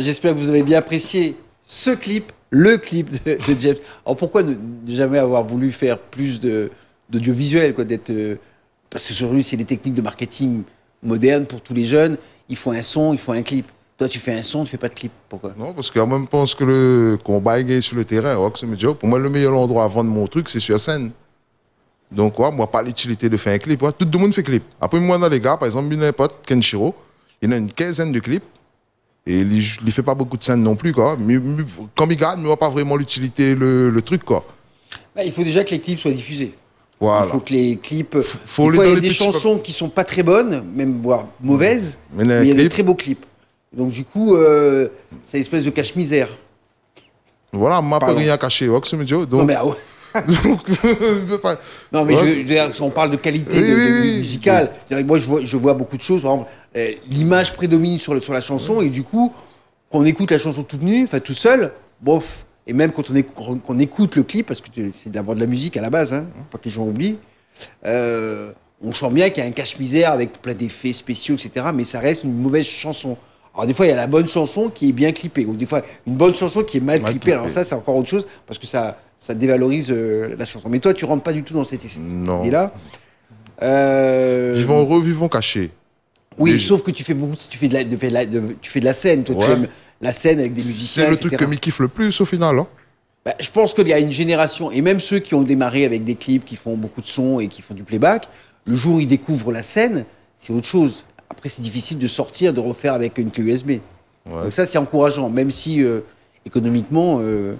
j'espère que vous avez bien apprécié ce clip, le clip de, James. Alors pourquoi ne, jamais avoir voulu faire plus d'audiovisuel, euh, parce que aujourd'hui c'est des techniques de marketing modernes pour tous les jeunes. Il faut un son, il faut un clip. Toi, tu fais un son, tu fais pas de clip. Pourquoi Non, parce moi, même pense que le combat est sur le terrain, oh, pour moi, le meilleur endroit à vendre mon truc, c'est sur scène. Donc, moi, pas l'utilité de faire un clip. Tout le monde fait clip. Après, moi, dans les gars, par exemple, il y a un pote, Kenshiro, il a une quinzaine de clips. Et il ne fait pas beaucoup de scènes non plus. Quoi. Mais, quand il gagne, ne voit pas vraiment l'utilité, le, truc. Quoi. Bah, il faut déjà que les clips soient diffusés. Il faut que les clips. faut il y a des chansons qui sont pas très bonnes, même voire mauvaises, mais, il y a des très beaux clips. Donc du coup, euh, c'est une espèce de cache-misère. Voilà, ma rien caché. Donc... Non, mais, ah euh, pas... Non, mais on parle de qualité musicale. Moi, je vois, je vois, beaucoup de choses. Par exemple, euh, l'image prédomine sur, le, sur la chanson, et du coup, quand on écoute la chanson toute nue, enfin tout seul, bof. Et même quand on, écoute, le clip, parce que c'est d'avoir de la musique à la base, hein, pas que les gens oublient, euh, on sent bien qu'il y a un cache-misère avec plein d'effets spéciaux, etc. Mais ça reste une mauvaise chanson. Alors des fois, il y a la bonne chanson qui est bien clippée, ou des fois, une bonne chanson qui est mal, clipée. clippée. Alors ça, c'est encore autre chose, parce que ça, ça dévalorise euh, la chanson. Mais toi, tu rentres pas du tout dans cette idée-là. Euh... Vivons heureux, vivons cachés. Oui, sauf que tu fais beaucoup, tu fais de la, tu fais de la scène, toi, tu aimes la scène avec des musiciens. C'est le truc que me kiffe le plus au final. Hein. Bah, je pense qu'il y a une génération, et même ceux qui ont démarré avec des clips qui font beaucoup de sons et qui font du playback, le jour où ils découvrent la scène, c'est autre chose. Après, c'est difficile de sortir, de refaire avec une clé USB. Donc ça, c'est encourageant, même si euh, économiquement, euh,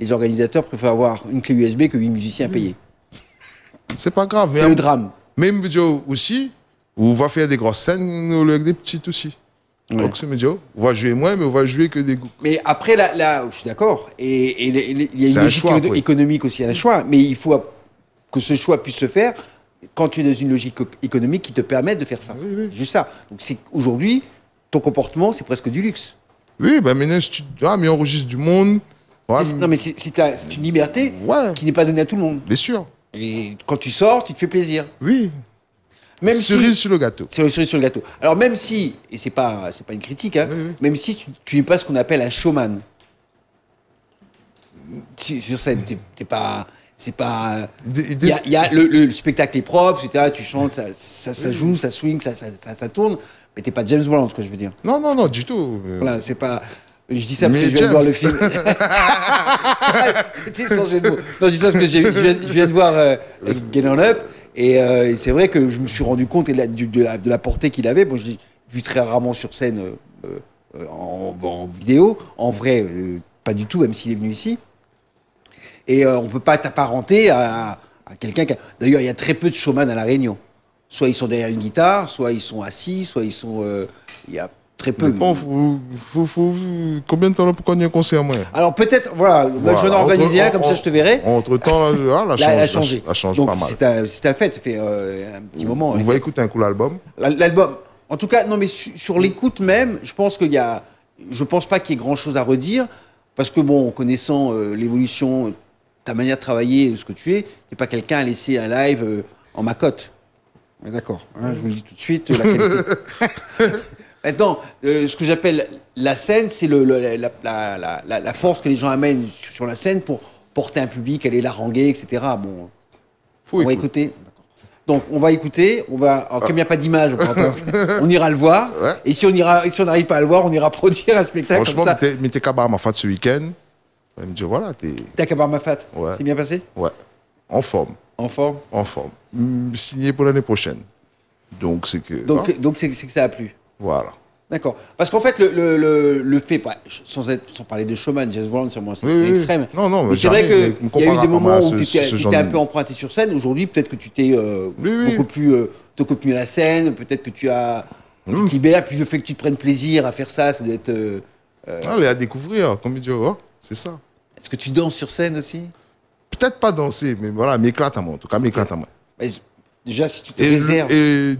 les organisateurs préfèrent avoir une clé USB que 8 musiciens payés. C'est pas grave. C'est le drame. Même aussi, on va faire des grosses scènes avec des petites aussi. Donc Donc, c'est on va jouer moins, mais on va jouer que des goûts. Mais après, là, je suis d'accord. Et, il y a une logique choix, économique aussi, un choix. Mais il faut que ce choix puisse se faire quand tu es dans une logique économique qui te permet de faire ça. Oui, oui. Juste ça. Donc, aujourd'hui, ton comportement, c'est presque du luxe. Oui, ben maintenant, tu... ah, mais on enregistre du monde non, mais c'est une liberté qui n'est pas donnée à tout le monde. Bien sûr. Et quand tu sors, tu te fais plaisir. Oui. Même cerise sur le gâteau. C'est cerise sur le gâteau. Alors même si, et c'est pas, c'est pas une critique, hein, même si tu, n'es pas ce qu'on appelle un showman sur scène, tu pas, c'est pas. Il y a, le, spectacle est propre, Tu chantes, ça, joue, ça swing, ça, tourne. Mais t'es pas James Bond, ce que je veux dire. Non, non, non, du tout. Voilà, c'est pas. Je dis ça parce que je viens de voir le film. C'était sans je dis ça parce que je viens, de voir euh, On Up. Et, euh, c'est vrai que je me suis rendu compte de la, portée qu'il avait. Bon, je l'ai vu très rarement sur scène euh, en, vidéo. En vrai, pas du tout, même s'il est venu ici. Et on ne peut pas t'apparenter à, à quelqu'un qui a... D'ailleurs, il y a très peu de showman à La Réunion. Soit ils sont derrière une guitare, soit ils sont assis, soit ils sont... Très peu. combien de temps là pour qu'on y ait un concert, moi Alors peut-être, voilà, je vais en organiser un, comme ça je te verrai. Entre-temps, ah, la, change, la, pas mal. C'est un, fait, ça fait euh, un petit moment. On va écouter un coup l'album L'album. En tout cas, non, mais sur l'écoute même, je pense qu'il y a. Je pense pas qu'il y ait grand-chose à redire, parce que bon, connaissant euh, l'évolution, ta manière de travailler, ce que tu es, t'es pas quelqu'un à laisser un live euh, en macotte. D'accord, hein, je vous le dis tout de suite, la Maintenant, euh, ce que j'appelle la scène, c'est le, la, force que les gens amènent sur, la scène pour porter un public, aller haranguer, etc. Bon, Faut on va écouter. Donc, on va écouter. On va, comme il n'y a pas d'image, on, on, ira le voir. Et si on ira, si on n'arrive pas à le voir, on ira produire un spectacle. Franchement, comme ça. à ma ce week-end. Elle me dit voilà, t'es. T'as Kabar C'est bien passé Ouais. En forme. En forme En forme. Mm, signé pour l'année prochaine. Donc, c'est que. Donc, hein donc c'est que ça a plu. Voilà. D'accord. Parce qu'en fait, le, le, le, fait, pas bah, sans, être, sans parler de showman, James Brown, c'est moi, c'est extrême. Non, non, mais, c'est vrai qu'il y a eu des moments où tu t'es un peu emprunté sur scène. Aujourd'hui, peut-être que tu t'es euh, beaucoup, Plus, euh, la scène, peut-être que tu as. Mm. Tu libéré, puis le fait que tu te prennes plaisir à faire ça, ça doit être. Euh, euh, Allez, à découvrir, comme il oh, c'est ça. Est-ce que tu danses sur scène aussi Peut-être pas danser, mais voilà, m'éclate à moi. En tout cas, m'éclate à moi. Mais, Déjà, si tu te et, réserves. Et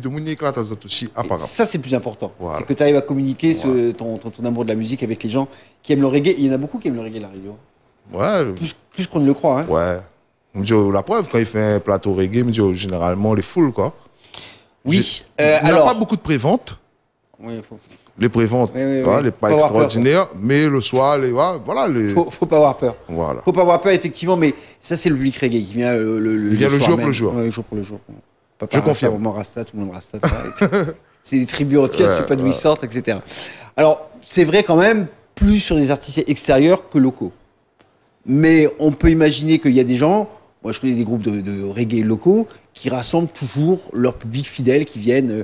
Ça, c'est plus important. C'est que tu arrives à communiquer ton, amour de la musique avec les gens qui aiment le reggae. Il y en a beaucoup qui aiment le reggae la radio. Plus, qu'on ne le croit. Hein. Ouais. Oh, la preuve, quand il fait un plateau reggae, oh, généralement, les foules, quoi. Oui. Euh, il n'y a pas beaucoup de préventes. Les préventes, voilà, les pas, extraordinaires, mais le soir, les, voilà. Les... Faut, faut pas avoir peur. Voilà. Faut pas avoir peur, effectivement, mais ça, c'est le public reggae qui vient euh, le, vient le, jour pour le jour. jour pour le jour. Je confirme. tout le monde Rasta. c'est des tribus entières, c'est pas de ils sortent, etc. Alors, c'est vrai quand même, plus sur les artistes extérieurs que locaux. Mais on peut imaginer qu'il y a des gens, moi je connais des groupes de, de reggae locaux, qui rassemblent toujours leur public fidèle qui viennent euh,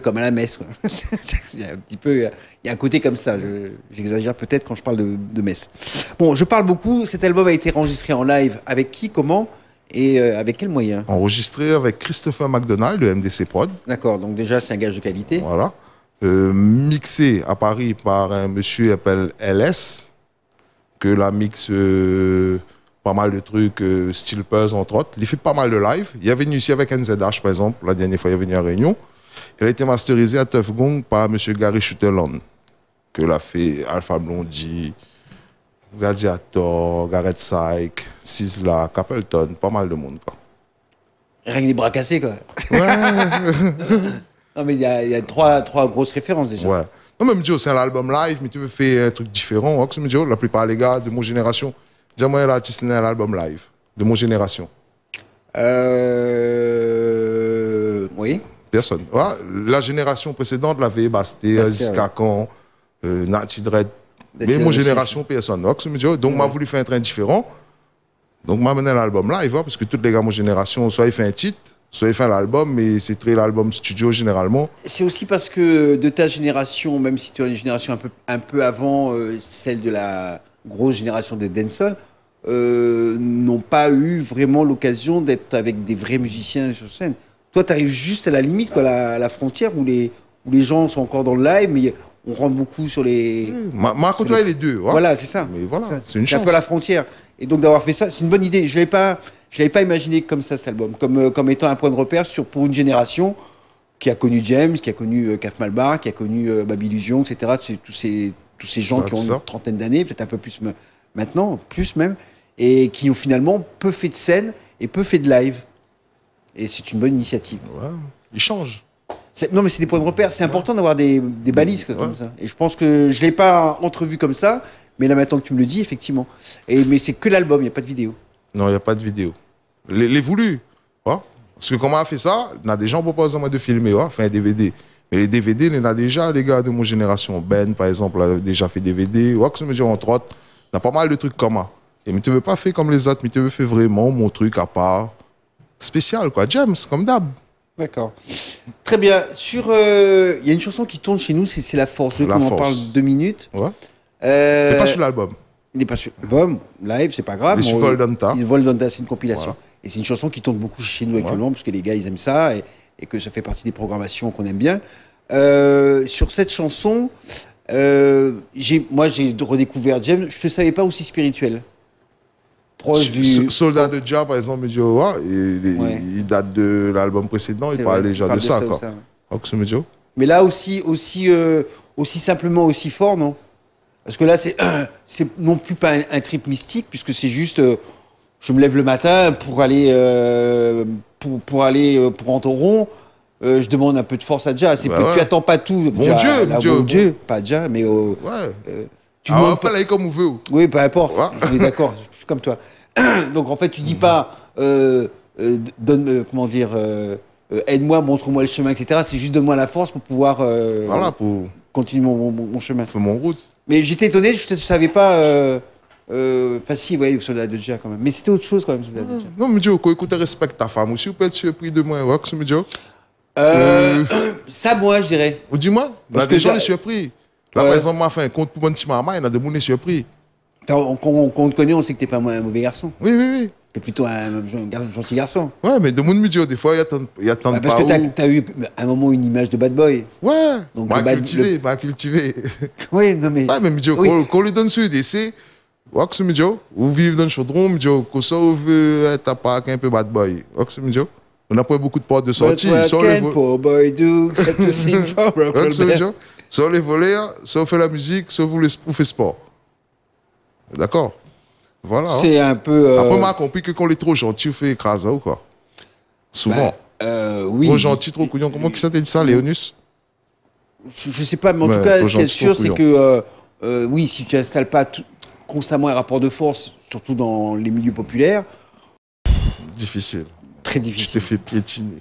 comme à la messe. il y a un petit peu, il y a un côté comme ça. J'exagère peut-être quand je parle de, messe. Bon, je parle beaucoup. Cet album a été enregistré en live. Avec qui Comment et euh, avec quels moyens Enregistré avec Christopher McDonald de MDC Prod. D'accord, donc déjà c'est un gage de qualité. Voilà. Euh, mixé à Paris par un monsieur qui appelle LS, que la mixe euh, pas mal de trucs, Steel Puzz entre autres. Il fait pas mal de live. Il est venu ici avec NZH par exemple, la dernière fois il est venu à Réunion. Elle a été masterisée à Tuff Gong par M. Gary Sutherland que l'a fait Alpha Blondie, Gladiator, Gareth Sykes, Sisla, Capleton, pas mal de monde. Quoi. Rien que les bras cassés, quoi. Ouais. non, mais il y a, trois, trois, grosses références déjà. Ouais. Non, mais Mdjo, oh, c'est un album live, mais tu veux faire un truc différent. Hein, me Mdio, oh, la plupart des gars de mon génération, dis-moi, elle a un album live de mon génération. Euh. Oui. Ah, la génération précédente l'avait Basté, Aziz quand, euh, Nati Dredd. Mais mon génération, personne. Donc, oh, m'a voulu faire un train différent. Donc, m'a amené l'album là, il voit, parce que toutes les gars de mon génération, soit ils font un titre, soit ils font l'album, mais c'est très l'album studio généralement. C'est aussi parce que de ta génération, même si tu as une génération un peu, un peu avant euh, celle de la grosse génération des dancehall, euh, n'ont pas eu vraiment l'occasion d'être avec des vrais musiciens sur scène. Toi, tu arrives juste à la limite, quoi, la, frontière où les, où les gens sont encore dans le live, mais on rentre beaucoup sur les. Marc hmm. Ma les... les deux. Ouais. Hein. Voilà, c'est ça. Mais voilà, c'est une chance. un peu la frontière. Et donc d'avoir fait ça, c'est une bonne idée. Je l'avais pas, je l'avais pas imaginé comme ça cet album, comme euh, comme étant un point de repère pour une génération qui a connu James, qui a connu euh, Malbar, qui a connu euh, Babylusion, etc. Tous ces tous ces gens qui ont une trentaine d'années, peut-être un peu plus maintenant, plus même, et qui ont finalement peu fait de scène et peu fait de live. Et c'est une bonne initiative. Ouais. Ils changent. Non, mais c'est des points de repère. C'est important d'avoir des, balises comme ça. Et je pense que je ne l'ai pas entrevu comme ça, mais là maintenant que tu me le dis, effectivement. Et, mais c'est que l'album, il n'y a pas de vidéo. Non, il n'y a pas de vidéo. Les, les voulus. Parce que comment on a fait ça On a des gens proposent moi de filmer, enfin un DVD. Mais les DVD, il y en a déjà, les gars de mon génération. Ben, par exemple, a déjà fait DVD. Wax mesure entre autres. Il a pas mal de trucs comme ça. Et mais tu veux pas faire comme les autres, mais tu veux faire vraiment mon truc à part spécial, quoi. James, comme d'hab. D'accord. Très bien. Sur, euh, il y a une chanson qui tourne chez nous, c'est La Force. 2, la en parle deux minutes. Ouais. Euh, il n'est pas sur l'album. Il n'est pas sur l'album. Live, c'est pas grave. Il est sur Vol d'anta, c'est une compilation. Et c'est une chanson qui tourne beaucoup chez nous actuellement, parce que les gars, ils aiment ça et, que ça fait partie des programmations qu'on aime bien. Euh, sur cette chanson, moi, j'ai redécouvert James. Je ne savais pas aussi spirituel. Soldat de Jah, par exemple, il, date de l'album précédent, il parle déjà de, ça. quoi. Oh, mais là aussi, aussi, euh, aussi simplement, aussi fort, non Parce que là, c'est non plus pas un, trip mystique, puisque c'est juste. Euh, je me lève le matin pour aller, euh, pour, pour, aller pour je demande un peu de force à Jah. Bah tu attends pas tout. Mon Dieu, mon Dieu, pas Jah, mais tu ah, on va pas, comme on veut. Oui, peu importe. Je suis d'accord, je suis comme toi. Donc en fait, tu dis pas, euh, euh, donne, euh, comment dire, aide-moi, montre-moi le chemin, etc. C'est juste donne-moi la force pour pouvoir voilà, pour... continuer mon, chemin. Fais mon route. Mais j'étais étonné, je ne savais pas. Euh, enfin, si, voyez, soldat de déjà quand même. Mais c'était autre chose quand même, soldat de déjà. Non, mais écoute, respecte ta femme aussi, ou peut-être surpris de moi, Rox, que Ça, moi, je dirais. Dis-moi, la déjà, je suis surpris. La raison m'a fait compte pour mon petit maman, il a des mon surpris. Quand on, te connaît, on sait que t'es pas un mauvais garçon. Oui, oui, oui. T'es plutôt un, gentil garçon. Ouais, mais de mon milieu, des fois, il y a tant, y a tant bah, de Parce que t'as as eu à un moment une image de bad boy. Ouais. Donc, m'a bah, cultivé, bah, cultivé. Oui, non mais. Ouais, mais milieu, on qu'on lui donne sud, et c'est. Wax milieu, ou vivre dans le chaudron, milieu, qu'on sauve, euh, t'as pas un peu bad boy. Wax milieu. On n'a pas beaucoup de portes de sortie. Sur les volets, sur les volets, hein. sur fait la musique, sauf vous, sport. D'accord Voilà. Hein. C'est un peu. Euh, après, on m'a compris que quand on est trop gentil, on fait écraser hein, ou quoi Souvent. Bah, euh, oui. Trop gentil, trop couillon. Comment ça t'est dit ça, Léonus je, je sais pas, mais en tout cas, ce qui est sûr, c'est que euh, oui, si tu n'installes pas constamment un rapport de force, surtout dans les milieux populaires. Difficile. Très difficile. Tu te fais piétiner.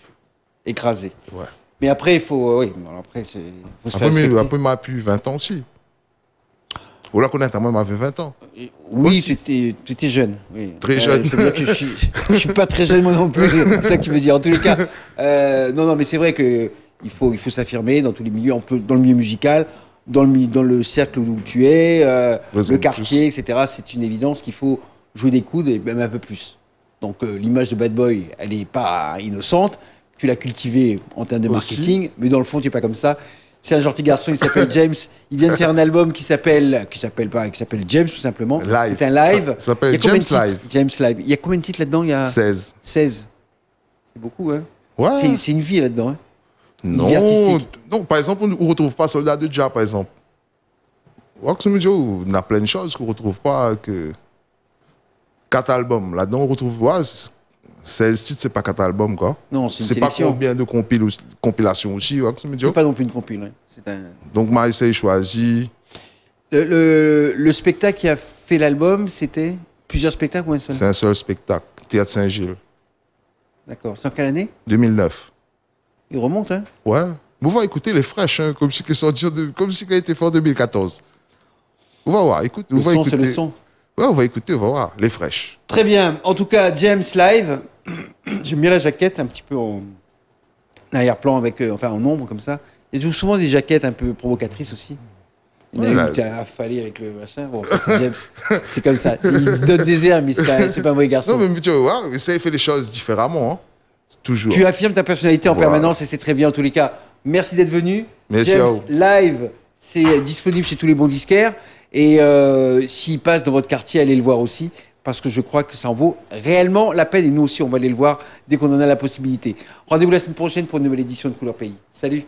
Écraser. Ouais. Mais après, il faut. oui, après, faut se m'a pu 20 ans aussi qu'on a ta moi, avait 20 ans. Oui, tu étais, jeune. Très euh, jeune. que je, suis, suis pas très jeune moi non plus. C'est ça que tu veux dire. En tous les cas, euh, non, non, mais c'est vrai que il faut, il faut s'affirmer dans tous les milieux, dans le milieu musical, dans le, dans le cercle où tu es, euh, le quartier, etc. C'est une évidence qu'il faut jouer des coudes et même un peu plus. Donc l'image de Bad Boy, elle n'est pas innocente. Tu l'as cultivée en termes de marketing, mais dans le fond, tu n'es pas comme ça. C'est un gentil garçon, il s'appelle James. Il vient de faire un album qui s'appelle, qui s'appelle pas, qui s'appelle James tout simplement. C'est un live. Ça, s'appelle James Live. James Live. Il y a combien de titres là-dedans Il y a 16. 16. C'est beaucoup, hein Ouais. C'est une vie là-dedans. Hein non. Non, par exemple, on ne retrouve pas Soldat de Jah, par exemple. Joe, on a plein de choses qu'on ne retrouve pas que. Quatre albums. Là-dedans, on retrouve. 16 titres, c'est pas 4 albums, quoi. Non, c'est pas combien de compil compilations aussi, Ce C'est pas non plus une compile, c'est un... Donc, Marissa est choisi. Le, spectacle qui a fait l'album, c'était plusieurs spectacles ou un seul C'est un seul spectacle, Théâtre Saint-Gilles. D'accord. C'est en quelle année 2009. Il remonte, hein Ouais. Vous va écouter les fraîches, hein, comme si il était a été en 2014. On va voir, écoute, le son, va C'est le son. Ouais, on va écouter, on va voir, les fraîches. Très bien. En tout cas, James Live, j'aime bien la jaquette un petit peu en arrière-plan, avec, euh, enfin en ombre comme ça. Il y a souvent des jaquettes un peu provocatrices aussi. Il y en a une bah, qui a affalé avec le machin. c'est James. c'est comme ça. Il se donne des airs, mais c'est pas, un mauvais garçon. Non, mais tu vas voir, ça, il fait les choses différemment. Hein. Toujours. Tu affirmes ta personnalité en permanence et c'est très bien en tous les cas. Merci d'être venu. Merci James Live, c'est disponible chez tous les bons disquaires. Et euh, s'il passe dans votre quartier, allez le voir aussi, parce que je crois que ça en vaut réellement la peine. Et nous aussi, on va aller le voir dès qu'on en a la possibilité. Rendez-vous la semaine prochaine pour une nouvelle édition de Couleur Pays. Salut